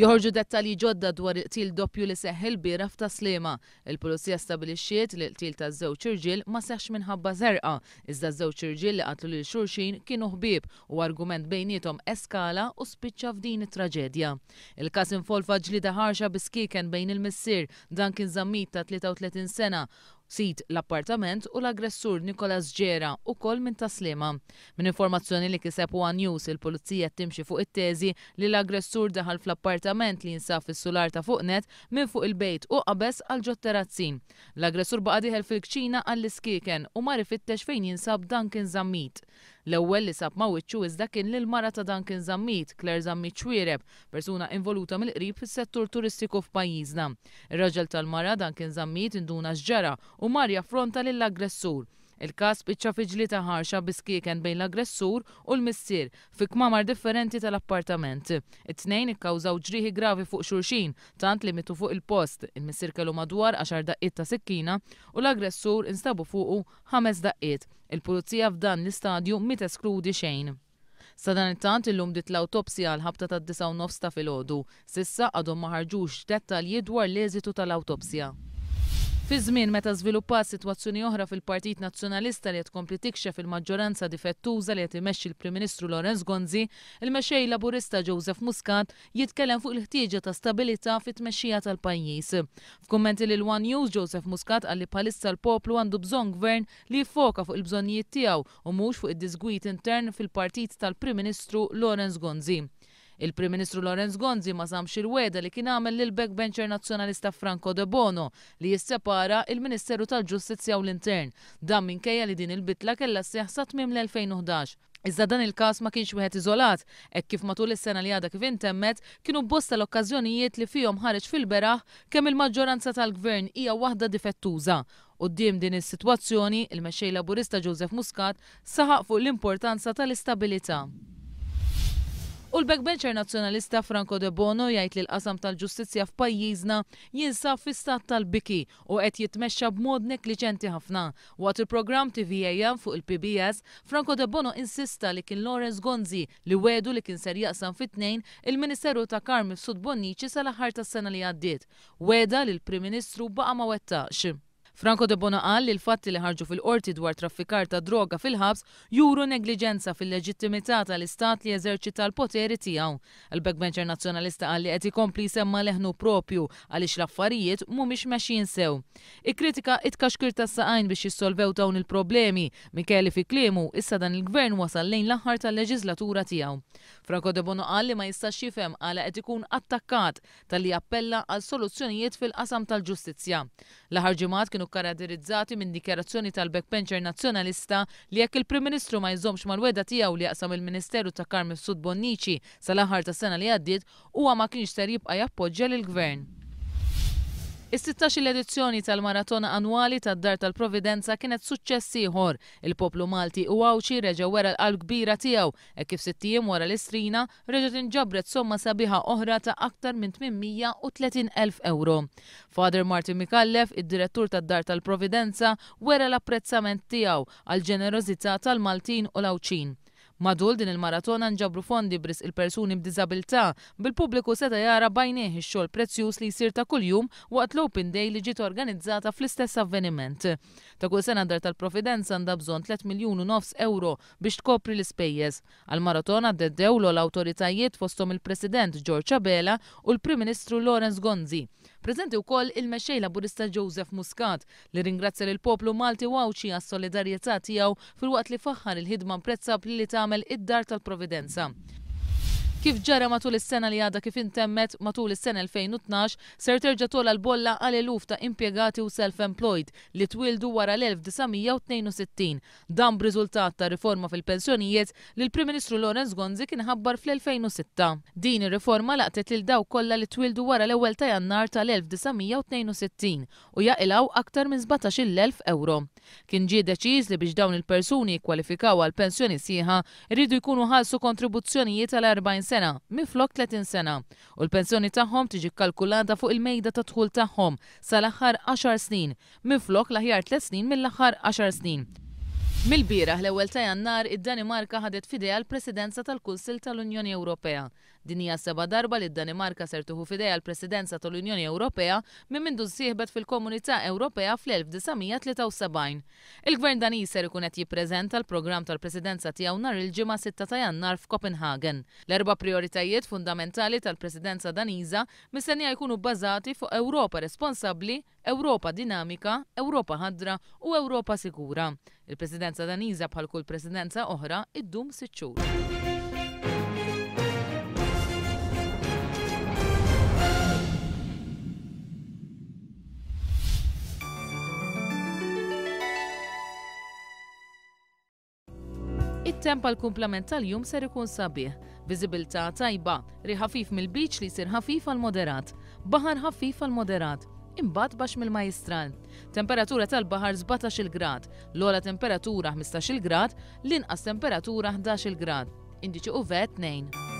Joħorġu dettalji ġodda dwar il-qtil doppju li seħħil rafta f'taslima. Il-pulizija stabilixiet li l-qtil ta' żewġ irġiel ma seħx minħabba zerqa, iżda żewġ irġiel li qatlu lil xurxin kienu ħbieb u argument bejnietom eskala u spiċċa f'din it-traġedja. il każ infolfa ġlida ħarxa biskiken bejn il-missier dan kien żammit ta' 33 sena sit l-appartament u l-aggressur Nikolas Ġera u kol minn taslima. Min informazzjoni li kiseb u News il-pulizija timxi fuq it-teżi li l-aggressur daħal fl-appartament li jinsaf fis-sular ta' fuqnet minn fuq il-bejt u qabes għal ġotterazzin. L-aggressur baqa diħel fil-kċina għall-iskiken u ma rifittex fejn jinsab dan kien zammit. L-ewwel li sab mawiċċu iżda kien lil mara ta' dan kien Zammit, Claire Zammit Xwiereb, persuna involuta mill-qrib fis-settur turistiku f'pajjiżna. Ir-raġel tal-mara dan kien Zammit induna xġara u Marja fronta lill-aggressur. Il-kas biċċa fiġli ta' ħarxa biskieken bejn l-aggressur u l-missier fi kmamar differenti tal-appartament. It-tnejn ikkawżaw ġriħi gravi fuq xurxin, tant li mitu fuq il-post. Il-missier kellu madwar 10 daqqiet ta' sikkina u l-aggressur instabu fuqu 5 daqqiet. Il-pulizija f'dan l-istadju mit eskludi xejn. Sadan it-tant illum dit l-autopsija għal-ħabta ta' 9 ta' ta' filgħodu. Sissa għadhom ma ħarġux dettalji dwar l-eżitu tal-autopsija. Fi żmien meta żviluppat sitwazzjoni oħra fil-Partit Nazzjonalista li qed tkompli tikxef il-maġġoranza difettuża li qed imexxi l-Prim-Ministru Lorenz Gonzi, il-mexxej Laburista Joseph Muscat jitkellem fuq il-ħtieġa ta' stabilità fit-tmexxija tal-pajjiż. F'kummenti lil One News Joseph Muscat għalli palissa l-poplu għandu bżonn gvern li jfoka fuq il-bżonnijiet tiegħu u mhux fuq id-disgwit intern fil-Partit tal-Prim-Ministru Lorenz Gonzi. Il-Prim Ministru Lorenz Gonzi ma samx il-weda li kien għamel lil backbencher nazzjonalista Franco De Bono li jissepara il-Ministeru tal-Ġustizzja u l-Intern. Dan minkejja li din il-bitla kella s-seħsat mim l-2011. Iżda dan il-kas ma kienx wieħed iżolat, hekk kif matul is-sena li għadha kif intemmet, kienu bosta l-okkażjonijiet li fihom ħareġ fil-beraħ kemm il-maġġoranza tal-gvern hija waħda difettuża. ddim din is-sitwazzjoni, il-mexxej laburista Joseph Muscat saħaq fuq l-importanza tal-istabilità. U l-backbencher nazzjonalista Franco De Bono jgħid li l-qasam tal-ġustizzja f'pajjiżna jinsab fis sat tal-biki u qed jitmexxa b'mod negliġenti ħafna. Waqt il-programm TVA fuq il-PBS, Franco De Bono insista li kien Lawrence Gonzi li wedu li kien ser jaqsam fit-tnejn il-Ministeru ta' Karmi f'Sud Bonniċi sal-aħħar tas-sena li għaddiet. Weda li l-Prim Ministru baqa' ma wettaqx. Franco de Bona qal li l-fatti li ħarġu fil-qorti dwar traffikar ta' droga fil-ħabs juru negliġenza fil-leġittimità tal-istat li eżerċita l-poteri tiegħu. Il-backbencher nazzjonalista qal li qed ikompli semma leħnu propju għaliex l-affarijiet mhumiex mexjin sew. Ikkritika it-kaxkir tas-saqajn biex jissolvew dawn il-problemi, Mikeli fi klimu issa dan il-gvern wasal lejn l-aħħar tal-leġislatura tiegħu. Franco De Bono qal li ma jistax jifhem għala qed ikun attakkat tal-li appella għal soluzzjonijiet fil-qasam tal-ġustizzja. L-aħħar ġimgħat kienu karatterizzati minn dikjarazzjoni tal-backbencher nazzjonalista li jekk il-Prim Ministru ma jżomx mal-weda tiegħu li jaqsam il-Ministeru ta' Karmi Sud Bonnici sal-aħħar ta' sena li għaddiet huwa ma kienx ser jibqa' jappoġġja lill-Gvern. Is-16 edizzjoni tal-maratona annwali tad-Dar tal-Providenza kienet suċċess ieħor. Il-poplu Malti u Awċi reġa' wera l-qalb kbira tiegħu e kif sittijiem wara l-istrina reġa' tinġabret somma sabiħa oħra ta' aktar minn 830.000 euro. Father Martin Mikallef, id-direttur tad-Dar tal-Providenza, wera l-apprezzament tiegħu għal ġenerożità tal-Maltin u l-Awċin. Madul din il-maratona nġabru fondi bris il-persuni b'dizabilta bil-pubbliku seta jara bajnieħ ix-xogħol prezzjuż li jsir ta' kuljum waqt l-Open Day li ġiet organizzata fl-istess avveniment. Ta' kull sena dar tal-Providenza għandha bżonn 3 miljun u nofs euro biex tkopri l-ispejjeż. Għal-maratona deddew l-awtoritajiet fostom il-President George Abela u l-Prim Ministru Lorenz Gonzi. Prezenti wkoll il-mexxej laburista Joseph Muscat li ringrazzja lill poplu Malti għawċi għas-solidarjetà tiegħu fil-waqt li faħħar il-ħidma mprezzab li tagħmel jagħmel id-dar tal-Providenza. Kif ġara matul is-sena li għadha kif intemmet matul is-sena 2012 ser terġa' tola l-bolla għal eluf ta' impjegati u self-employed li twildu wara l-1962. Dan b'riżultat ta' riforma fil-pensjonijiet li l-Prim Ministru Lorenz Gonzi kien ħabbar fl-2006. Din ir-riforma laqtet lil dawk kollha li twildu wara l-ewwel ta' Jannar tal-1962 u jaqilgħu aktar minn 17,000 euro. Kien ġie deċiż li biex dawn il-persuni kwalifikaw għal pensjoni sieħa rridu jkunu ħalsu kontribuzzjonijiet għal 40 sena miflok 30 sena u l-pensjoni tagħhom tiġi kalkulata fuq il-mejda ta' tħul tagħhom sal-aħħar 10 snin Miflok l-aħjar 3 snin mill-aħħar 10 snin. Mil-biraħ l-ewwel ta' jannar id-Danimarka ħadet fidea l-Presidenza tal-Kunsil tal-Unjoni Ewropea Din hija seba darba li d-Danimarka ser tuħu fidejha l-Presidenza tal-Unjoni Ewropea minn mindu sieħbet fil-Komunità Ewropea fl-1973. Il-Gvern Dani ser ikun qed jippreżenta l-programm tal-Presidenza tiegħu nhar il-ġimgħa 6 ta' Jannar f'Copenhagen. L-erba' prioritajiet fundamentali tal-Presidenza Daniża mistennija jkunu bbażati fuq Ewropa responsabbli, Ewropa dinamika, Ewropa ħadra u Ewropa sigura. Il-Presidenza Daniża bħal kull presidenza oħra id-dum siċċur. il temp għal kumplament tal-jum ser ikun sabiħ, viżibilità tajba, ħafif mill-biċ li sir ħafif għal moderat, baħar ħafif għal moderat, imbagħad bax mill-majistral. Temperatura tal-baħar 17 grad, l-ola temperatura 15 grad, l-inqas temperatura 11 grad. Indiċi uvet 2.